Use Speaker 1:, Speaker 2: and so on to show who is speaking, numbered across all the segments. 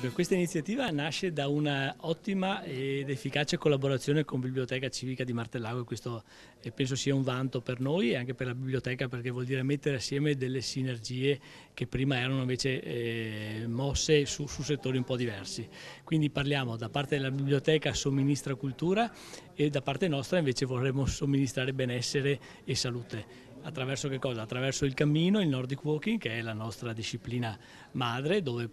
Speaker 1: Dunque, questa iniziativa nasce da una ottima ed efficace collaborazione con Biblioteca Civica di Martellago e questo eh, penso sia un vanto per noi e anche per la biblioteca perché vuol dire mettere assieme delle sinergie che prima erano invece eh, mosse su, su, settori un po' diversi. Quindi parliamo da parte della biblioteca somministra cultura e da parte nostra invece vorremmo somministrare benessere e salute Attraverso che cosa? Attraverso il cammino, il Nordic Walking, che è la nostra disciplina madre, dove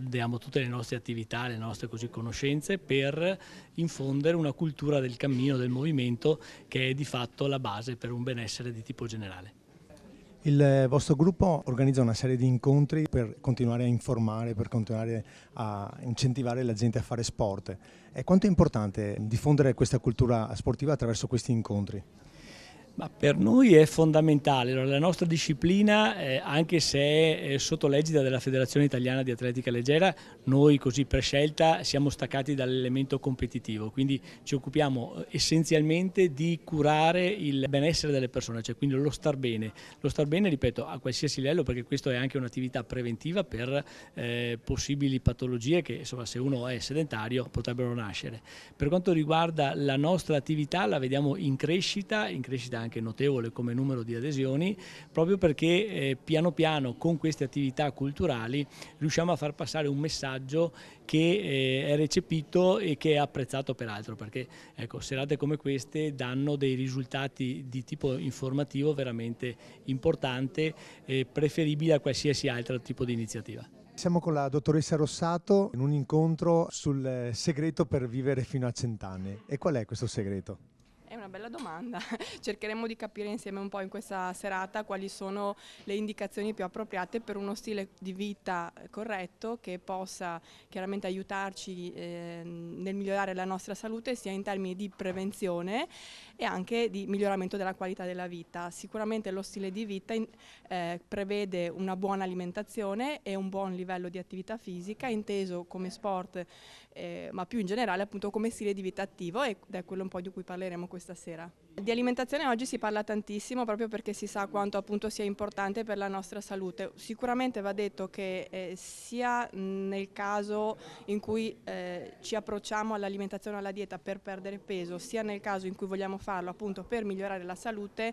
Speaker 1: diamo tutte le nostre attività, le nostre così, conoscenze per infondere una cultura del cammino, del movimento, che è di fatto la base per un benessere di tipo generale.
Speaker 2: Il eh, vostro gruppo organizza una serie di incontri per continuare a informare, per continuare a incentivare la gente a fare sport. E quanto è importante diffondere questa cultura sportiva attraverso questi incontri?
Speaker 1: Ma per noi è fondamentale, la nostra disciplina, eh, anche se è eh, sotto legida della Federazione Italiana di Atletica Leggera, noi così per scelta siamo staccati dall'elemento competitivo, quindi ci occupiamo eh, essenzialmente di curare il benessere delle persone, cioè quindi lo star bene, lo star bene ripeto a qualsiasi livello perché questa è anche un'attività preventiva per eh, possibili patologie che insomma, se uno è sedentario potrebbero nascere. Per quanto riguarda la nostra attività la vediamo in crescita, in crescita anche notevole come numero di adesioni, proprio perché eh, piano piano con queste attività culturali riusciamo a far passare un messaggio che eh, è recepito e che è apprezzato peraltro, perché ecco, serate come queste danno dei risultati di tipo informativo veramente importante e preferibile a qualsiasi altro tipo di iniziativa.
Speaker 2: Siamo con la dottoressa Rossato in un incontro sul segreto per vivere fino a cent'anni. E qual è questo segreto?
Speaker 3: una bella domanda. Cercheremo di capire insieme un po' in questa serata quali sono le indicazioni più appropriate per uno stile di vita corretto che possa chiaramente aiutarci ehm, nel migliorare la nostra salute sia in termini di prevenzione e anche di miglioramento della qualità della vita. Sicuramente lo stile di vita eh, prevede una buona alimentazione e un buon livello di attività fisica, inteso come sport eh, ma più in generale appunto come stile di vita attivo ed è quello un po' di cui parleremo questa sera. Di alimentazione oggi si parla tantissimo proprio perché si sa quanto appunto sia importante per la nostra salute. Sicuramente va detto che eh, sia nel caso in cui eh, ci approcciamo all'alimentazione o alla dieta per perdere peso, sia nel caso in cui vogliamo farlo appunto per migliorare la salute,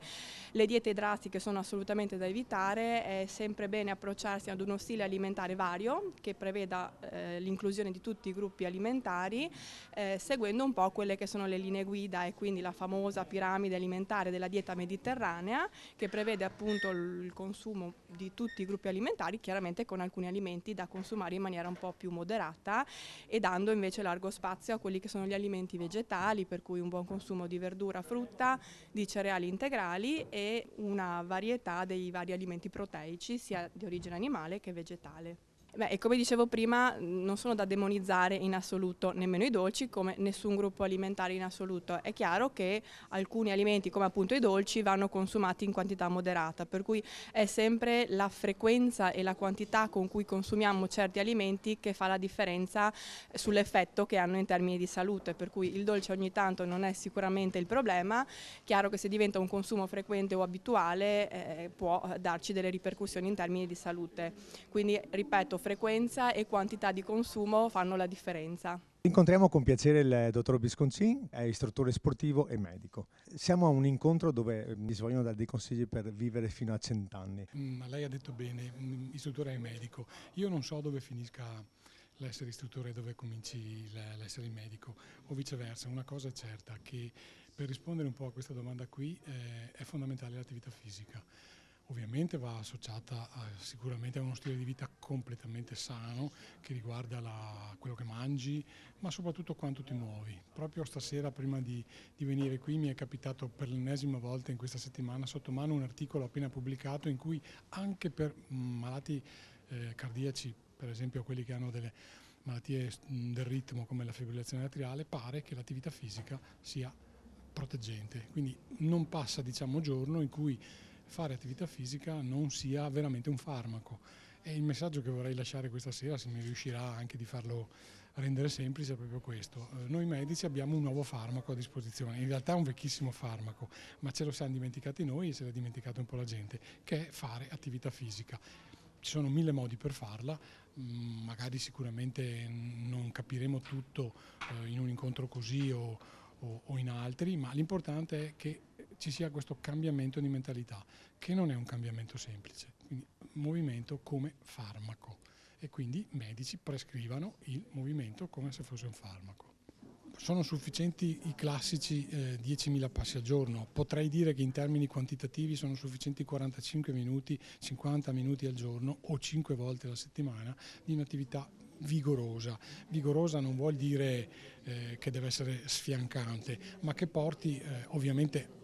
Speaker 3: le diete drastiche sono assolutamente da evitare, è sempre bene approcciarsi ad uno stile alimentare vario che preveda eh, l'inclusione di tutti i gruppi alimentari alimentari eh, seguendo un po' quelle che sono le linee guida e quindi la famosa piramide alimentare della dieta mediterranea che prevede appunto il consumo di tutti i gruppi alimentari, chiaramente con alcuni alimenti da consumare in maniera un po' più moderata e dando invece largo spazio a quelli che sono gli alimenti vegetali, per cui un buon consumo di verdura, frutta, di cereali integrali e una varietà dei vari alimenti proteici sia di origine animale che vegetale. Beh, e come dicevo prima, non sono da demonizzare in assoluto nemmeno i dolci, come nessun gruppo alimentare in assoluto. È chiaro che alcuni alimenti, come appunto i dolci, vanno consumati in quantità moderata, per cui è sempre la frequenza e la quantità con cui consumiamo certi alimenti che fa la differenza sull'effetto che hanno in termini di salute, per cui il dolce ogni tanto non è sicuramente il problema, chiaro che se diventa un consumo frequente o abituale eh, può darci delle ripercussioni in termini di salute. Quindi, ripeto, frequenza e quantità di consumo fanno la differenza.
Speaker 2: Incontriamo con piacere il eh, dottor Bisconcin, è istruttore sportivo e medico. Siamo a un incontro dove eh, mi vogliono dare dei consigli per vivere fino a cent'anni.
Speaker 4: Mm, ma lei ha detto bene, istruttore e medico. Io non so dove finisca l'essere istruttore e dove cominci l'essere medico o viceversa. Una cosa è certa, che per rispondere un po' a questa domanda qui eh, è fondamentale l'attività fisica ovviamente va associata a, sicuramente a uno stile di vita completamente sano che riguarda la, quello che mangi, ma soprattutto quanto ti muovi. Proprio stasera prima di, di venire qui mi è capitato per l'ennesima volta in questa settimana sotto mano un articolo appena pubblicato in cui anche per mm, malati eh, cardiaci, per esempio quelli che hanno delle malattie mm, del ritmo come la fibrillazione atriale, pare che l'attività fisica sia proteggente, quindi non passa diciamo giorno in cui fare attività fisica non sia veramente un farmaco. E il messaggio che vorrei lasciare questa sera, se mi riuscirà anche di farlo rendere semplice, è proprio questo. Eh, noi medici abbiamo un nuovo farmaco a disposizione, in realtà è un vecchissimo farmaco, ma ce lo siamo dimenticati noi e se l'ha dimenticato un po' la gente, che è fare attività fisica ci sono mille modi per farla, mm, magari sicuramente non capiremo tutto eh, in un incontro così o, in altri, ma l'importante è che ci sia questo cambiamento di mentalità, che non è un cambiamento semplice, quindi movimento come farmaco e quindi i medici prescrivano il movimento come se fosse un farmaco. Sono sufficienti i classici eh, 10.000 passi al giorno, potrei dire che in termini quantitativi sono sufficienti 45 minuti, 50 minuti al giorno o 5 volte alla settimana di un'attività vigorosa. Vigorosa non vuol dire eh, che deve essere sfiancante, ma che porti eh, ovviamente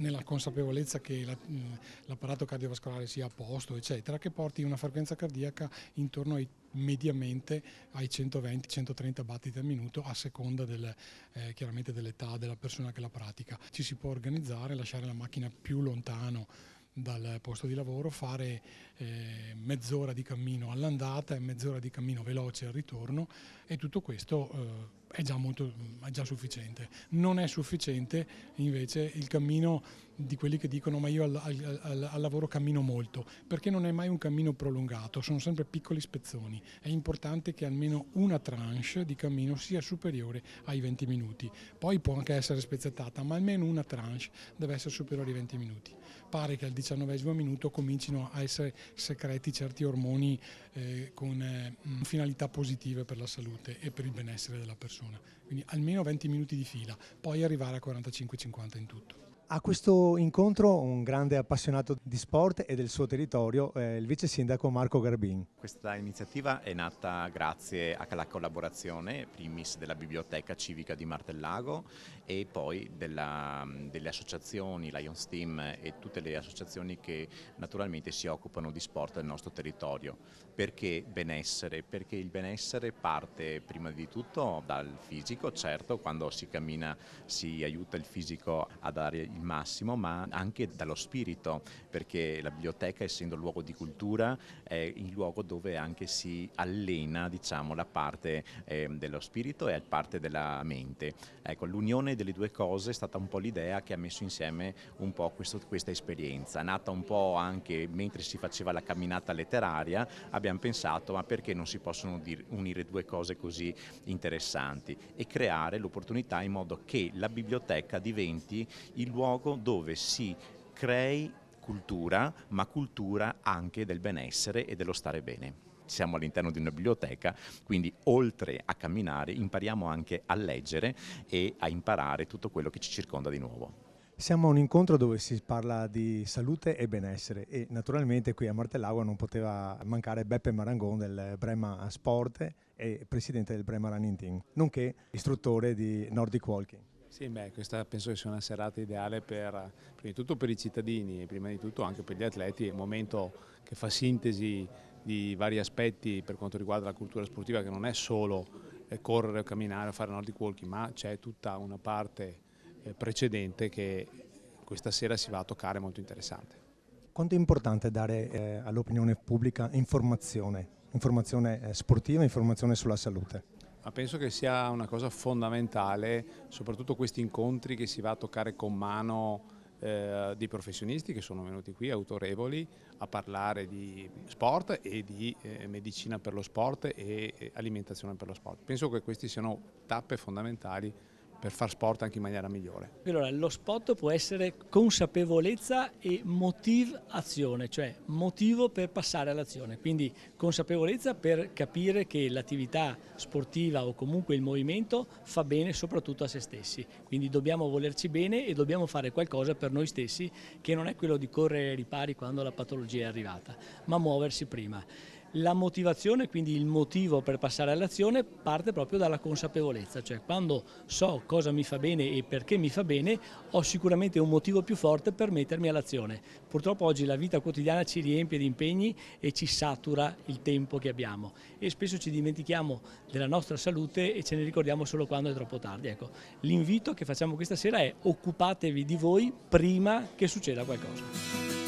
Speaker 4: nella consapevolezza che mm, l'apparato cardiovascolare sia a posto, eccetera, che porti una frequenza cardiaca intorno ai, mediamente ai 120-130 battiti al minuto a seconda del, eh, chiaramente dell'età della persona che la pratica. Ci si può organizzare, lasciare la macchina più lontano dal posto di lavoro, fare eh, mezz'ora di cammino all'andata e mezz'ora di cammino veloce al ritorno e tutto questo eh, è già, molto, è già sufficiente. Non è sufficiente invece il cammino di quelli che dicono ma io al, al, al, lavoro cammino molto, perché non è mai un cammino prolungato, sono sempre piccoli spezzoni. È importante che almeno una tranche di cammino sia superiore ai 20 minuti, poi può anche essere spezzettata, ma almeno una tranche deve essere superiore ai 20 minuti. Pare che al 19 minuto comincino a essere secreti certi ormoni eh, con eh, finalità positive per la salute e per il benessere della persona. Quindi almeno 20 minuti di fila, poi arrivare a 45-50 in tutto.
Speaker 2: A questo incontro un grande appassionato di sport e del suo territorio, eh, il vice sindaco Marco Garbin.
Speaker 5: Questa iniziativa è nata grazie alla collaborazione primis della Biblioteca Civica di Martellago e poi della, delle associazioni Lions Team e tutte le associazioni che naturalmente si occupano di sport nel nostro territorio. Perché benessere? Perché il benessere parte prima di tutto dal fisico, certo quando si cammina si aiuta il fisico a dare il il massimo, ma anche dallo spirito, perché la biblioteca essendo luogo di cultura è il luogo dove anche si allena diciamo, la parte eh, dello spirito e la parte della mente. Ecco, l'unione delle due cose è stata un po' l'idea che ha messo insieme un po' questo, questa esperienza, nata un po' anche mentre si faceva la camminata letteraria, abbiamo pensato ma perché non si possono unire due cose così interessanti e creare l'opportunità in modo che la biblioteca diventi il luogo luogo dove si crei cultura, ma cultura anche del benessere e dello stare bene siamo all'interno di una biblioteca, quindi oltre a camminare impariamo anche a leggere e a imparare tutto quello che ci circonda di nuovo.
Speaker 2: Siamo a un incontro dove si parla di salute e benessere e naturalmente qui a Martellagua non poteva mancare Beppe Marangon del Brema Sport e presidente del Brema Running Team, nonché istruttore di Nordic Walking.
Speaker 5: Sì, beh, questa penso che sia una serata ideale per, prima di tutto per i cittadini e prima di tutto anche per gli atleti, è un momento che fa sintesi di vari aspetti per quanto riguarda la cultura sportiva che non è solo eh, correre, camminare, fare nordic walking, ma c'è tutta una parte eh, precedente che questa sera si va a toccare molto interessante. Quanto è
Speaker 2: importante dare eh, all'opinione pubblica informazione, informazione sportiva, informazione sulla salute?
Speaker 5: penso che sia una cosa fondamentale, soprattutto questi incontri che si va a toccare con mano eh, di professionisti che sono venuti qui autorevoli a parlare di sport e di eh, medicina per lo sport e eh, alimentazione per lo sport. Penso che queste siano tappe fondamentali per far sport anche in maniera migliore.
Speaker 1: Allora, lo sport può essere consapevolezza e motivazione, cioè motivo per passare all'azione, quindi consapevolezza per capire che l'attività sportiva o comunque il movimento fa bene soprattutto a se stessi, quindi dobbiamo volerci bene e dobbiamo fare qualcosa per noi stessi che non è quello di correre ai ripari quando la patologia è arrivata, ma muoversi prima. La motivazione, quindi il motivo per passare all'azione, parte proprio dalla consapevolezza, cioè quando so cosa mi fa bene e perché mi fa bene, ho sicuramente un motivo più forte per mettermi all'azione. Purtroppo oggi la vita quotidiana ci riempie di impegni e ci satura il tempo che abbiamo e spesso ci dimentichiamo della nostra salute e ce ne ricordiamo solo quando è troppo tardi. Ecco, l'invito che facciamo questa sera è occupatevi di voi prima che succeda qualcosa.